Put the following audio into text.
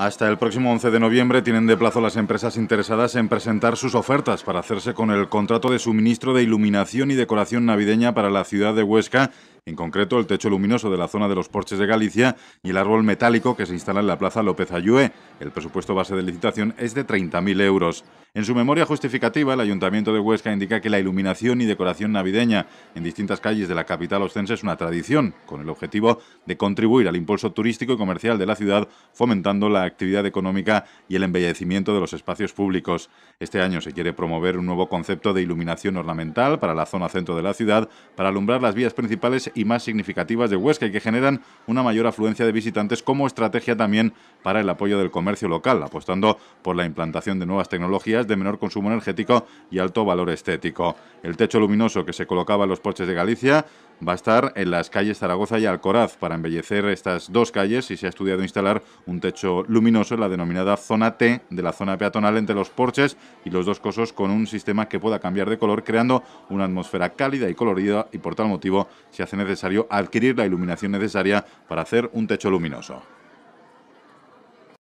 Hasta el próximo 11 de noviembre tienen de plazo las empresas interesadas en presentar sus ofertas para hacerse con el contrato de suministro de iluminación y decoración navideña para la ciudad de Huesca, en concreto el techo luminoso de la zona de los Porches de Galicia y el árbol metálico que se instala en la Plaza López Ayue. El presupuesto base de licitación es de 30.000 euros. En su memoria justificativa, el Ayuntamiento de Huesca indica que la iluminación y decoración navideña en distintas calles de la capital ostense es una tradición, con el objetivo de contribuir al impulso turístico y comercial de la ciudad, fomentando la actividad económica y el embellecimiento de los espacios públicos. Este año se quiere promover un nuevo concepto de iluminación ornamental para la zona centro de la ciudad, para alumbrar las vías principales y más significativas de Huesca y que generan una mayor afluencia de visitantes como estrategia también para el apoyo del comercio local, apostando por la implantación de nuevas tecnologías de menor consumo energético y alto valor estético. El techo luminoso que se colocaba en los porches de Galicia va a estar en las calles Zaragoza y Alcoraz para embellecer estas dos calles y se ha estudiado instalar un techo luminoso en la denominada zona T de la zona peatonal entre los porches y los dos cosos con un sistema que pueda cambiar de color creando una atmósfera cálida y colorida y por tal motivo se hace necesario adquirir la iluminación necesaria para hacer un techo luminoso.